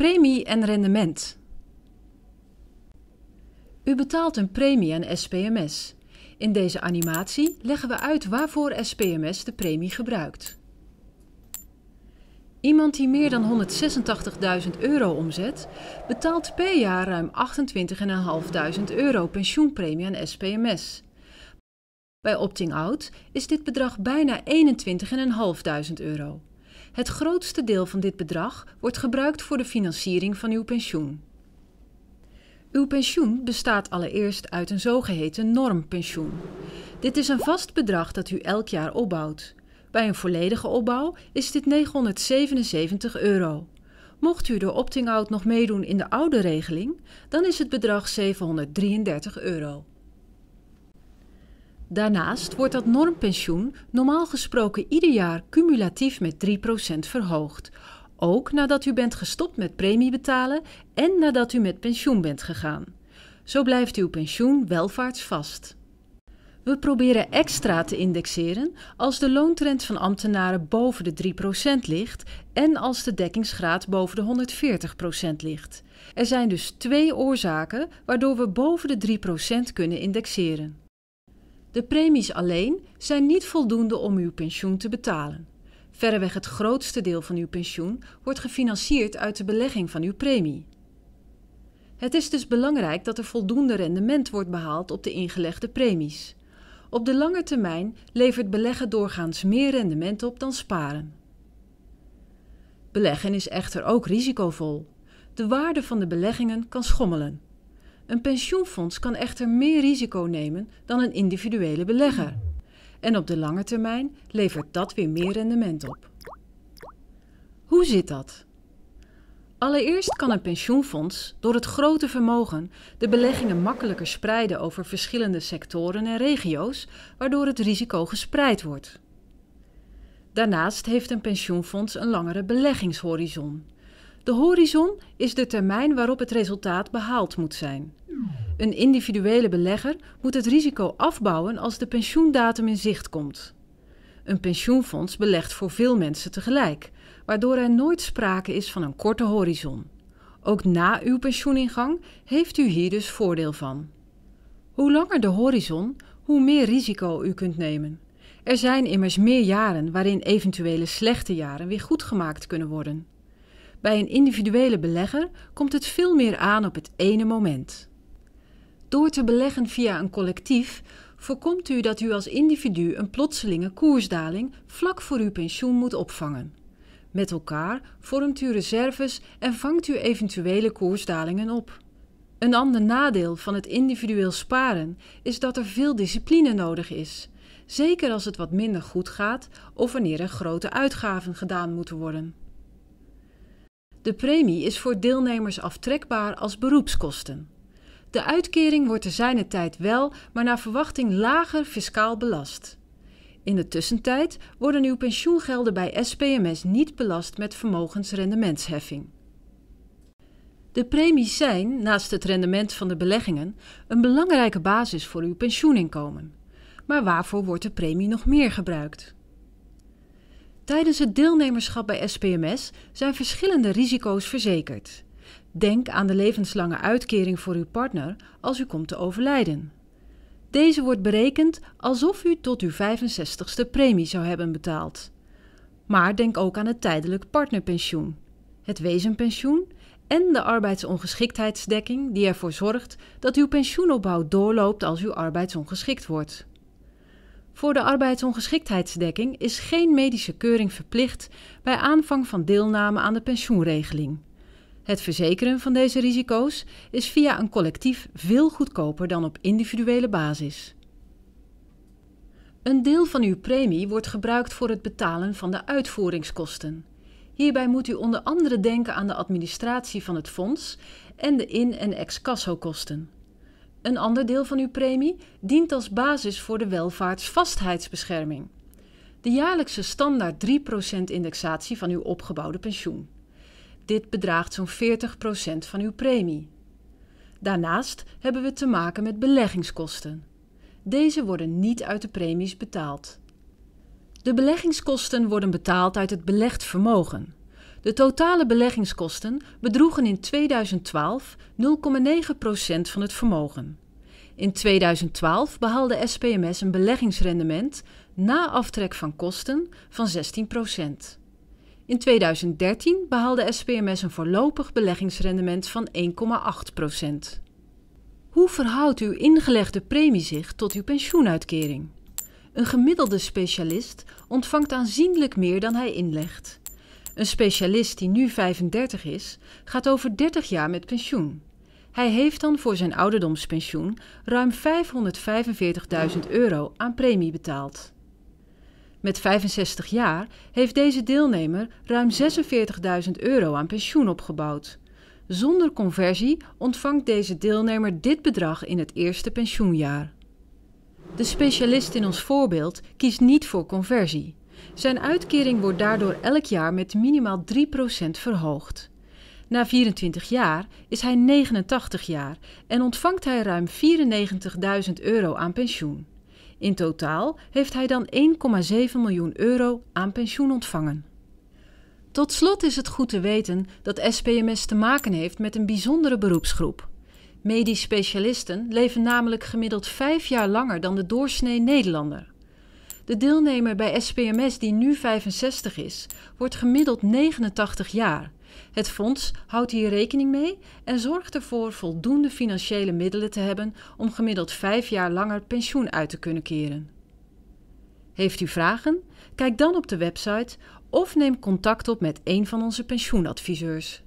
Premie en rendement. U betaalt een premie aan SPMS. In deze animatie leggen we uit waarvoor SPMS de premie gebruikt. Iemand die meer dan 186.000 euro omzet, betaalt per jaar ruim 28.500 euro pensioenpremie aan SPMS. Bij opting-out is dit bedrag bijna 21.500 euro. Het grootste deel van dit bedrag wordt gebruikt voor de financiering van uw pensioen. Uw pensioen bestaat allereerst uit een zogeheten normpensioen. Dit is een vast bedrag dat u elk jaar opbouwt. Bij een volledige opbouw is dit 977 euro. Mocht u de opting-out nog meedoen in de oude regeling, dan is het bedrag 733 euro. Daarnaast wordt dat normpensioen normaal gesproken ieder jaar cumulatief met 3% verhoogd. Ook nadat u bent gestopt met premie betalen en nadat u met pensioen bent gegaan. Zo blijft uw pensioen welvaartsvast. We proberen extra te indexeren als de loontrend van ambtenaren boven de 3% ligt en als de dekkingsgraad boven de 140% ligt. Er zijn dus twee oorzaken waardoor we boven de 3% kunnen indexeren. De premies alleen zijn niet voldoende om uw pensioen te betalen. Verreweg het grootste deel van uw pensioen wordt gefinancierd uit de belegging van uw premie. Het is dus belangrijk dat er voldoende rendement wordt behaald op de ingelegde premies. Op de lange termijn levert beleggen doorgaans meer rendement op dan sparen. Beleggen is echter ook risicovol. De waarde van de beleggingen kan schommelen. Een pensioenfonds kan echter meer risico nemen dan een individuele belegger. En op de lange termijn levert dat weer meer rendement op. Hoe zit dat? Allereerst kan een pensioenfonds door het grote vermogen de beleggingen makkelijker spreiden over verschillende sectoren en regio's, waardoor het risico gespreid wordt. Daarnaast heeft een pensioenfonds een langere beleggingshorizon. De horizon is de termijn waarop het resultaat behaald moet zijn. Een individuele belegger moet het risico afbouwen als de pensioendatum in zicht komt. Een pensioenfonds belegt voor veel mensen tegelijk, waardoor er nooit sprake is van een korte horizon. Ook na uw pensioeningang heeft u hier dus voordeel van. Hoe langer de horizon, hoe meer risico u kunt nemen. Er zijn immers meer jaren waarin eventuele slechte jaren weer goedgemaakt kunnen worden. Bij een individuele belegger komt het veel meer aan op het ene moment. Door te beleggen via een collectief voorkomt u dat u als individu een plotselinge koersdaling vlak voor uw pensioen moet opvangen. Met elkaar vormt u reserves en vangt u eventuele koersdalingen op. Een ander nadeel van het individueel sparen is dat er veel discipline nodig is, zeker als het wat minder goed gaat of wanneer er grote uitgaven gedaan moeten worden. De premie is voor deelnemers aftrekbaar als beroepskosten. De uitkering wordt te zijner tijd wel, maar naar verwachting lager fiscaal belast. In de tussentijd worden uw pensioengelden bij SPMS niet belast met vermogensrendementsheffing. De premies zijn, naast het rendement van de beleggingen, een belangrijke basis voor uw pensioeninkomen. Maar waarvoor wordt de premie nog meer gebruikt? Tijdens het deelnemerschap bij SPMS zijn verschillende risico's verzekerd. Denk aan de levenslange uitkering voor uw partner als u komt te overlijden. Deze wordt berekend alsof u tot uw 65ste premie zou hebben betaald. Maar denk ook aan het tijdelijk partnerpensioen, het wezenpensioen en de arbeidsongeschiktheidsdekking die ervoor zorgt dat uw pensioenopbouw doorloopt als u arbeidsongeschikt wordt. Voor de arbeidsongeschiktheidsdekking is geen medische keuring verplicht bij aanvang van deelname aan de pensioenregeling. Het verzekeren van deze risico's is via een collectief veel goedkoper dan op individuele basis. Een deel van uw premie wordt gebruikt voor het betalen van de uitvoeringskosten. Hierbij moet u onder andere denken aan de administratie van het fonds en de in- en ex-casso-kosten. Een ander deel van uw premie dient als basis voor de welvaartsvastheidsbescherming. De jaarlijkse standaard 3% indexatie van uw opgebouwde pensioen. Dit bedraagt zo'n 40% van uw premie. Daarnaast hebben we te maken met beleggingskosten. Deze worden niet uit de premies betaald. De beleggingskosten worden betaald uit het belegd vermogen. De totale beleggingskosten bedroegen in 2012 0,9% van het vermogen. In 2012 behaalde SPMS een beleggingsrendement na aftrek van kosten van 16%. In 2013 behaalde SPMS een voorlopig beleggingsrendement van 1,8%. Hoe verhoudt uw ingelegde premie zich tot uw pensioenuitkering? Een gemiddelde specialist ontvangt aanzienlijk meer dan hij inlegt. Een specialist die nu 35 is, gaat over 30 jaar met pensioen. Hij heeft dan voor zijn ouderdomspensioen ruim 545.000 euro aan premie betaald. Met 65 jaar heeft deze deelnemer ruim 46.000 euro aan pensioen opgebouwd. Zonder conversie ontvangt deze deelnemer dit bedrag in het eerste pensioenjaar. De specialist in ons voorbeeld kiest niet voor conversie. Zijn uitkering wordt daardoor elk jaar met minimaal 3% verhoogd. Na 24 jaar is hij 89 jaar en ontvangt hij ruim 94.000 euro aan pensioen. In totaal heeft hij dan 1,7 miljoen euro aan pensioen ontvangen. Tot slot is het goed te weten dat SPMS te maken heeft met een bijzondere beroepsgroep. Medisch specialisten leven namelijk gemiddeld vijf jaar langer dan de doorsnee Nederlander. De deelnemer bij SPMS die nu 65 is, wordt gemiddeld 89 jaar. Het fonds houdt hier rekening mee en zorgt ervoor voldoende financiële middelen te hebben om gemiddeld vijf jaar langer pensioen uit te kunnen keren. Heeft u vragen? Kijk dan op de website of neem contact op met een van onze pensioenadviseurs.